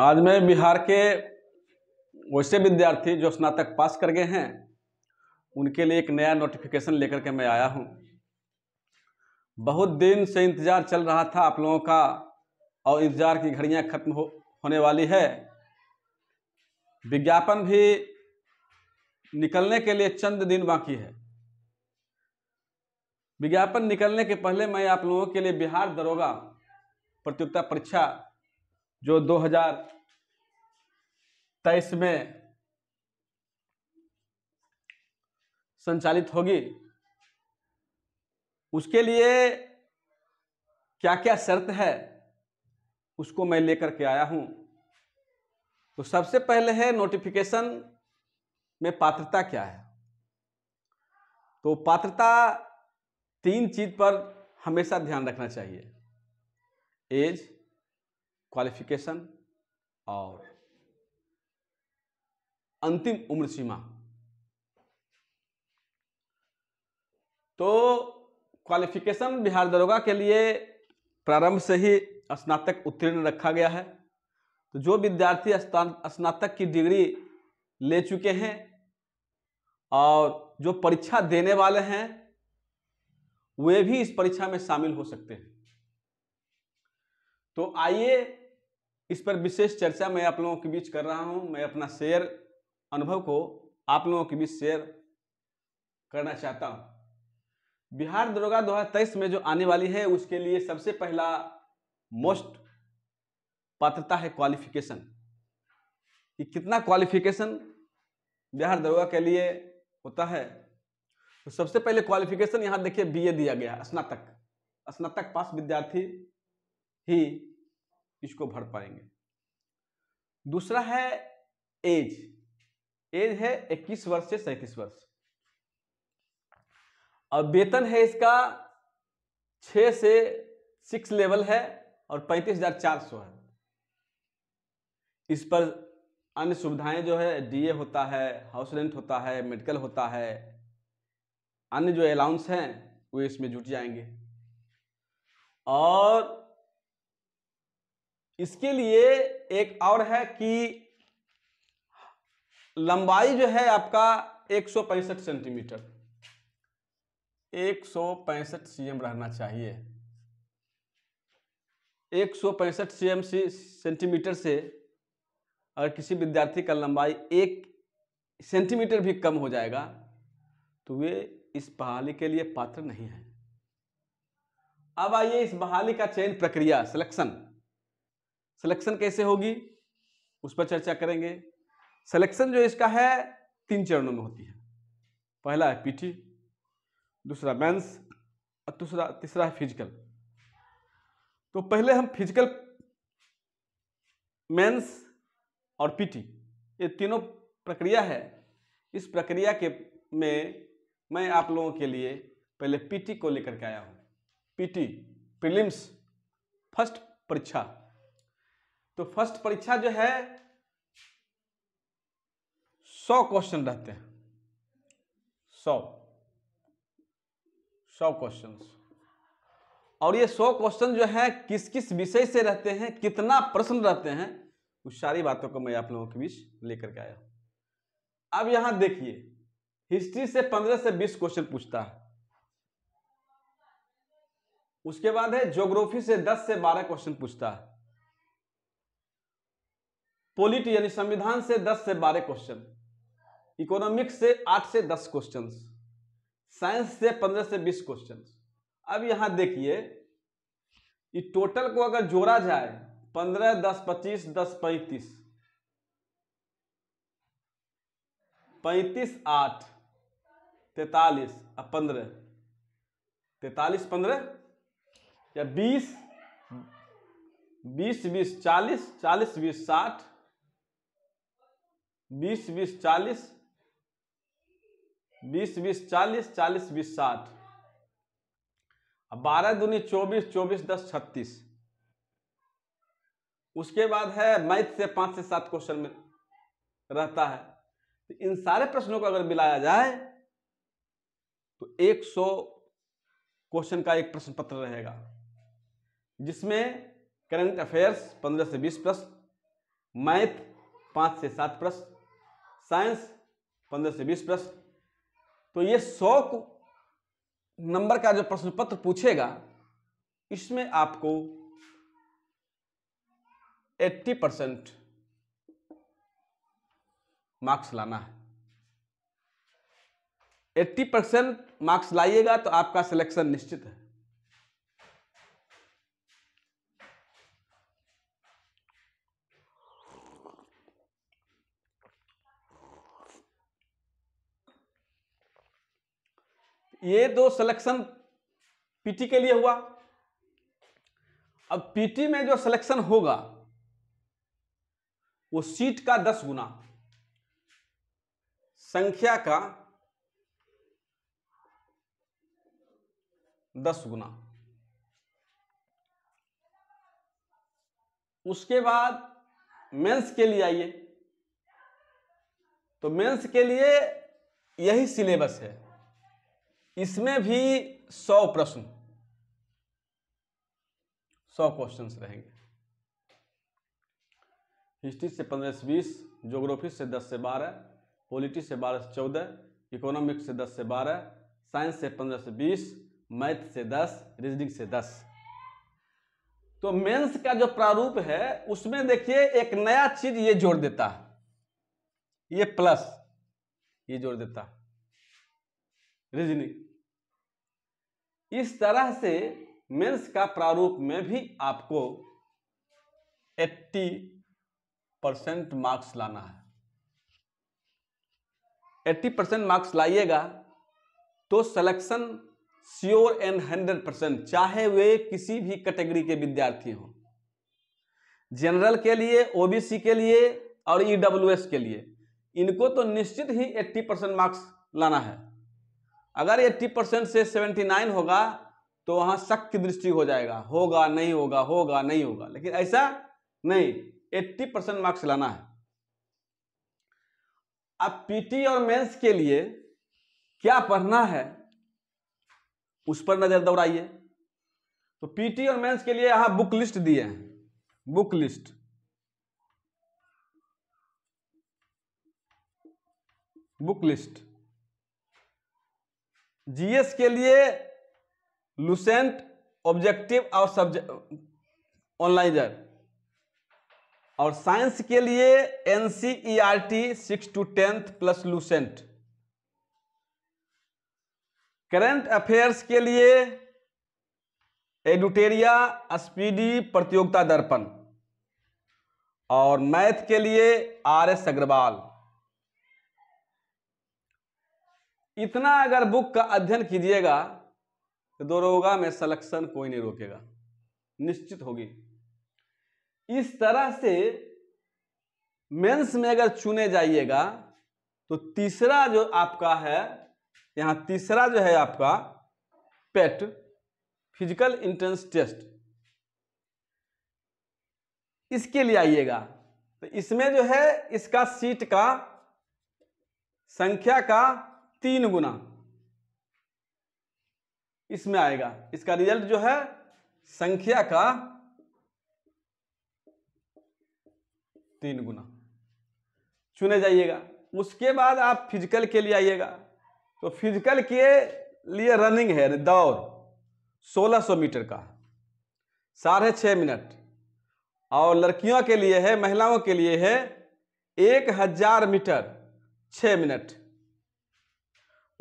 आज मैं बिहार के वैसे विद्यार्थी जो स्नातक पास कर गए हैं उनके लिए एक नया नोटिफिकेशन लेकर के मैं आया हूँ बहुत दिन से इंतज़ार चल रहा था आप लोगों का और इंतज़ार की घड़ियाँ खत्म हो होने वाली है विज्ञापन भी निकलने के लिए चंद दिन बाकी है विज्ञापन निकलने के पहले मैं आप लोगों के लिए बिहार दरोगा प्रतियोगिता परीक्षा जो 2023 में संचालित होगी उसके लिए क्या क्या शर्त है उसको मैं लेकर के आया हूं तो सबसे पहले है नोटिफिकेशन में पात्रता क्या है तो पात्रता तीन चीज पर हमेशा ध्यान रखना चाहिए एज क्वालिफिकेशन और अंतिम उम्र सीमा तो क्वालिफिकेशन बिहार दरोगा के लिए प्रारंभ से ही स्नातक उत्तीर्ण रखा गया है तो जो विद्यार्थी स्नातक की डिग्री ले चुके हैं और जो परीक्षा देने वाले हैं वे भी इस परीक्षा में शामिल हो सकते हैं तो आइए इस पर विशेष चर्चा मैं आप लोगों के बीच कर रहा हूं मैं अपना शेयर अनुभव को आप लोगों के बीच शेयर करना चाहता हूं बिहार दरोगा 2023 में जो आने वाली है उसके लिए सबसे पहला मोस्ट पात्रता है क्वालिफिकेशन कि कितना क्वालिफिकेशन बिहार दरोगा के लिए होता है तो सबसे पहले क्वालिफिकेशन यहाँ देखिए बीए दिया गया स्नातक स्नातक पास विद्यार्थी ही इसको भर पाएंगे दूसरा है एज एज है 21 वर्ष से सैतीस वर्ष और वेतन है इसका छ से सिक्स लेवल है और पैंतीस हजार चार सौ है इस पर अन्य सुविधाएं जो है डीए होता है हाउस रेंट होता है मेडिकल होता है अन्य जो अलाउंस हैं वो इसमें जुट जाएंगे और इसके लिए एक और है कि लंबाई जो है आपका एक सेंटीमीटर एक सीएम रहना चाहिए एक सीएम सेंटीमीटर से अगर किसी विद्यार्थी का लंबाई एक सेंटीमीटर भी कम हो जाएगा तो वे इस बहाली के लिए पात्र नहीं है अब आइए इस बहाली का चयन प्रक्रिया सिलेक्शन सिलेक्शन कैसे होगी उस पर चर्चा करेंगे सिलेक्शन जो इसका है तीन चरणों में होती है पहला है पीटी दूसरा मेंस और दूसरा तीसरा है फिजिकल तो पहले हम फिजिकल मेंस और पीटी ये तीनों प्रक्रिया है इस प्रक्रिया के में मैं आप लोगों के लिए पहले पीटी को लेकर के आया हूँ पीटी प्रीलिम्स फर्स्ट परीक्षा तो फर्स्ट परीक्षा जो है सौ क्वेश्चन रहते हैं सौ सौ क्वेश्चन और ये सौ क्वेश्चन जो है किस किस विषय से रहते हैं कितना प्रश्न रहते हैं उस सारी बातों को मैं आप लोगों के बीच लेकर के आया हूं अब यहां देखिए हिस्ट्री से पंद्रह से बीस क्वेश्चन पूछता है उसके बाद है ज्योग्राफी से दस से बारह क्वेश्चन पूछता है पोलिट यानी संविधान से दस से बारह क्वेश्चन इकोनॉमिक्स से आठ से दस क्वेश्चन साइंस से पंद्रह से बीस क्वेश्चन अब यहां देखिए टोटल को अगर जोड़ा जाए पंद्रह दस पच्चीस दस 35 पैंतीस आठ तैतालीस और पंद्रह तैतालीस पंद्रह या बीस बीस बीस चालीस चालीस बीस साठ बीस बीस चालीस बीस बीस चालीस चालीस बीस साठ बारह दूनी चौबीस चौबीस दस छत्तीस उसके बाद है मैथ से पांच से सात क्वेश्चन में रहता है तो इन सारे प्रश्नों को अगर मिलाया जाए तो एक सौ क्वेश्चन का एक प्रश्न पत्र रहेगा जिसमें करंट अफेयर्स पंद्रह से बीस प्रश्न मैथ पांच से सात प्रश्न साइंस पंद्रह से बीस प्रश्न तो ये सौ नंबर का जो प्रश्न पत्र पूछेगा इसमें आपको 80 परसेंट मार्क्स लाना है 80 परसेंट मार्क्स लाइएगा तो आपका सिलेक्शन निश्चित है ये दो सिलेक्शन पीटी के लिए हुआ अब पीटी में जो सिलेक्शन होगा वो सीट का दस गुना संख्या का दस गुना उसके बाद मेंस के लिए आइए तो मेंस के लिए यही सिलेबस है इसमें भी सौ प्रश्न सौ क्वेश्चन रहेंगे हिस्ट्री से पंद्रह से बीस जोग्राफी से दस से बारह पॉलिटिक्स से बारह से चौदह इकोनॉमिक्स से दस से बारह साइंस से पंद्रह से बीस मैथ से दस रीजनिंग से दस तो मेंस का जो प्रारूप है उसमें देखिए एक नया चीज ये जोड़ देता है ये प्लस ये जोड़ देता है रीजनिंग इस तरह से मेंस का प्रारूप में भी आपको 80 परसेंट मार्क्स लाना है 80 परसेंट मार्क्स लाइएगा तो selection sure and hundred percent चाहे वे किसी भी कैटेगरी के विद्यार्थी हों जनरल के लिए ओबीसी के लिए और ईडब्ल्यूएस e के लिए इनको तो निश्चित ही 80 परसेंट मार्क्स लाना है अगर ये एट्टी परसेंट से सेवेंटी नाइन होगा तो वहां शक की दृष्टि हो जाएगा होगा नहीं होगा होगा नहीं होगा लेकिन ऐसा नहीं एट्टी परसेंट मार्क्स लाना है अब पीटी और मेंस के लिए क्या पढ़ना है उस पर नज़र दौड़ाइए तो पीटी और मेंस के लिए यहां बुक लिस्ट दिए हैं book list book list GS के लिए लुसेंट ऑब्जेक्टिव और सब्जेक्ट ऑनलाइजर और साइंस के लिए N C E R T six to tenth plus Lucent current affairs के लिए एडुटेरिया स्पीडी प्रतियोगिता दर्पण और मैथ के लिए आर एस अग्रवाल इतना अगर बुक का अध्ययन कीजिएगा तो दोरोगा में सलेक्शन कोई नहीं रोकेगा निश्चित होगी इस तरह से मेंस में अगर चुने जाइएगा तो तीसरा जो आपका है यहां तीसरा जो है आपका पेट फिजिकल इंट्रेंस टेस्ट इसके लिए आइएगा तो इसमें जो है इसका सीट का संख्या का तीन गुना इसमें आएगा इसका रिजल्ट जो है संख्या का तीन गुना चुने जाइएगा उसके बाद आप फिजिकल के लिए आइएगा तो फिजिकल के लिए रनिंग है दौड़ 1600 मीटर का साढ़े छः मिनट और लड़कियों के लिए है महिलाओं के लिए है एक हजार मीटर छः मिनट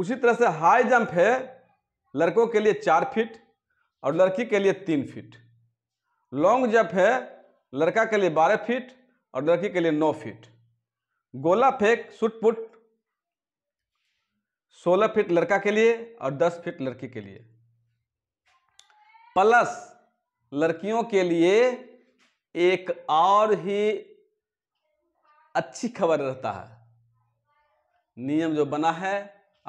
उसी तरह से हाई जंप है लड़कों के लिए चार फीट और लड़की के लिए तीन फीट लॉन्ग जंप है लड़का के लिए बारह फीट और लड़की के लिए नौ फीट गोला फेंक सुट पुट सोलह फीट लड़का के लिए और दस फीट लड़की के लिए प्लस लड़कियों के लिए एक और ही अच्छी खबर रहता है नियम जो बना है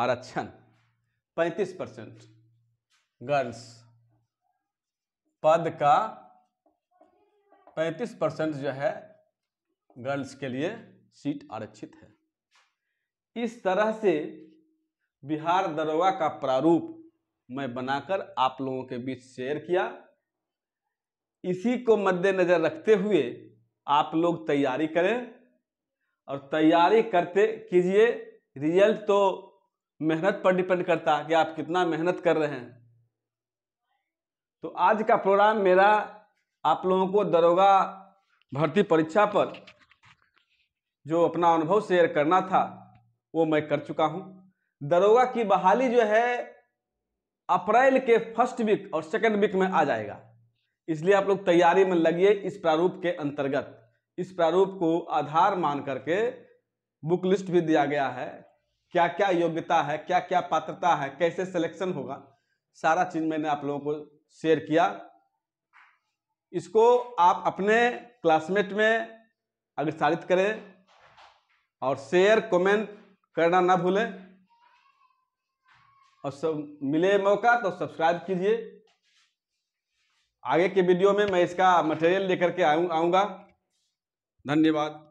आरक्षण 35 परसेंट गर्ल्स पद का 35 परसेंट जो है गर्ल्स के लिए सीट आरक्षित है इस तरह से बिहार दरोगा का प्रारूप मैं बनाकर आप लोगों के बीच शेयर किया इसी को मद्देनजर रखते हुए आप लोग तैयारी करें और तैयारी करते कीजिए रिजल्ट तो मेहनत पर डिपेंड करता है कि आप कितना मेहनत कर रहे हैं तो आज का प्रोग्राम मेरा आप लोगों को दरोगा भर्ती परीक्षा पर जो अपना अनुभव शेयर करना था वो मैं कर चुका हूँ दरोगा की बहाली जो है अप्रैल के फर्स्ट वीक और सेकंड वीक में आ जाएगा इसलिए आप लोग तैयारी में लगिए इस प्रारूप के अंतर्गत इस प्रारूप को आधार मान करके बुक लिस्ट भी दिया गया है क्या क्या योग्यता है क्या क्या पात्रता है कैसे सिलेक्शन होगा सारा चीज मैंने आप लोगों को शेयर किया इसको आप अपने क्लासमेट में अग्रसारित करें और शेयर कमेंट करना ना भूलें और सब मिले मौका तो सब्सक्राइब कीजिए आगे के वीडियो में मैं इसका मटेरियल लेकर के आऊँ आऊँगा धन्यवाद